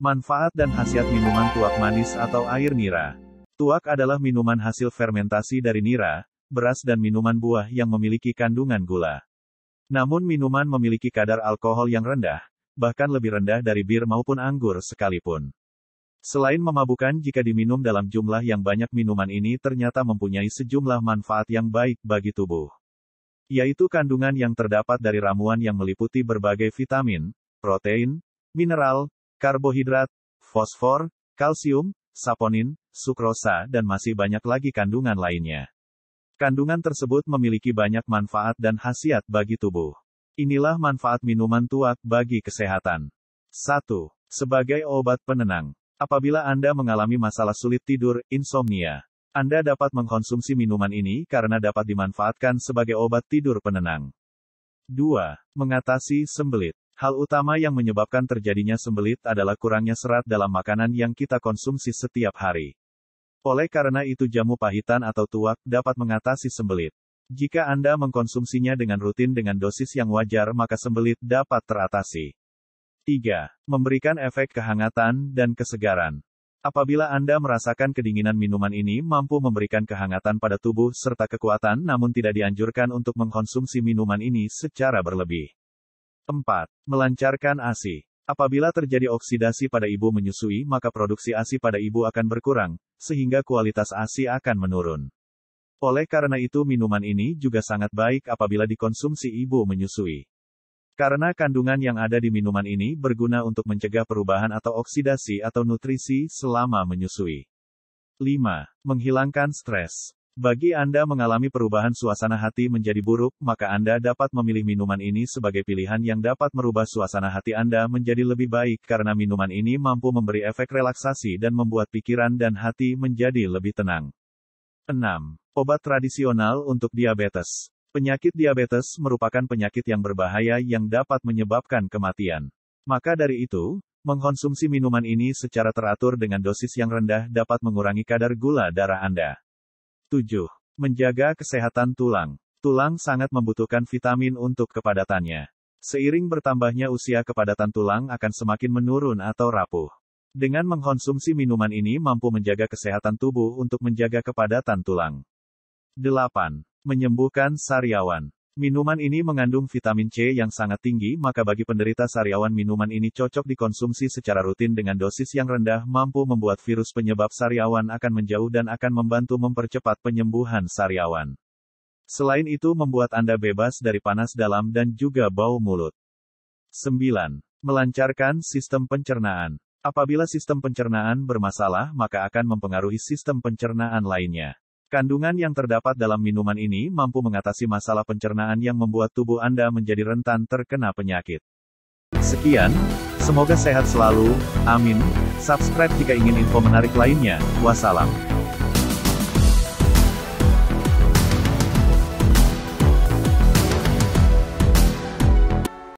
Manfaat dan khasiat minuman tuak manis atau air nira. Tuak adalah minuman hasil fermentasi dari nira, beras dan minuman buah yang memiliki kandungan gula. Namun minuman memiliki kadar alkohol yang rendah, bahkan lebih rendah dari bir maupun anggur sekalipun. Selain memabukkan jika diminum dalam jumlah yang banyak minuman ini ternyata mempunyai sejumlah manfaat yang baik bagi tubuh. Yaitu kandungan yang terdapat dari ramuan yang meliputi berbagai vitamin, protein, mineral, karbohidrat, fosfor, kalsium, saponin, sukrosa dan masih banyak lagi kandungan lainnya. Kandungan tersebut memiliki banyak manfaat dan khasiat bagi tubuh. Inilah manfaat minuman tuak bagi kesehatan. 1. Sebagai obat penenang. Apabila Anda mengalami masalah sulit tidur, insomnia, Anda dapat mengkonsumsi minuman ini karena dapat dimanfaatkan sebagai obat tidur penenang. 2. Mengatasi sembelit. Hal utama yang menyebabkan terjadinya sembelit adalah kurangnya serat dalam makanan yang kita konsumsi setiap hari. Oleh karena itu jamu pahitan atau tuak dapat mengatasi sembelit. Jika Anda mengkonsumsinya dengan rutin dengan dosis yang wajar maka sembelit dapat teratasi. 3. Memberikan efek kehangatan dan kesegaran. Apabila Anda merasakan kedinginan minuman ini mampu memberikan kehangatan pada tubuh serta kekuatan namun tidak dianjurkan untuk mengkonsumsi minuman ini secara berlebih. 4. Melancarkan ASI. Apabila terjadi oksidasi pada ibu menyusui, maka produksi ASI pada ibu akan berkurang, sehingga kualitas ASI akan menurun. Oleh karena itu, minuman ini juga sangat baik apabila dikonsumsi ibu menyusui. Karena kandungan yang ada di minuman ini berguna untuk mencegah perubahan atau oksidasi atau nutrisi selama menyusui. 5. Menghilangkan stres. Bagi Anda mengalami perubahan suasana hati menjadi buruk, maka Anda dapat memilih minuman ini sebagai pilihan yang dapat merubah suasana hati Anda menjadi lebih baik karena minuman ini mampu memberi efek relaksasi dan membuat pikiran dan hati menjadi lebih tenang. 6. Obat tradisional untuk diabetes. Penyakit diabetes merupakan penyakit yang berbahaya yang dapat menyebabkan kematian. Maka dari itu, mengkonsumsi minuman ini secara teratur dengan dosis yang rendah dapat mengurangi kadar gula darah Anda. 7. Menjaga kesehatan tulang. Tulang sangat membutuhkan vitamin untuk kepadatannya. Seiring bertambahnya usia kepadatan tulang akan semakin menurun atau rapuh. Dengan mengkonsumsi minuman ini mampu menjaga kesehatan tubuh untuk menjaga kepadatan tulang. 8. Menyembuhkan sariawan. Minuman ini mengandung vitamin C yang sangat tinggi maka bagi penderita sariawan minuman ini cocok dikonsumsi secara rutin dengan dosis yang rendah mampu membuat virus penyebab sariawan akan menjauh dan akan membantu mempercepat penyembuhan sariawan. Selain itu membuat Anda bebas dari panas dalam dan juga bau mulut. 9. Melancarkan sistem pencernaan. Apabila sistem pencernaan bermasalah maka akan mempengaruhi sistem pencernaan lainnya. Kandungan yang terdapat dalam minuman ini mampu mengatasi masalah pencernaan yang membuat tubuh Anda menjadi rentan terkena penyakit. Sekian, semoga sehat selalu, amin. Subscribe jika ingin info menarik lainnya. Wassalam.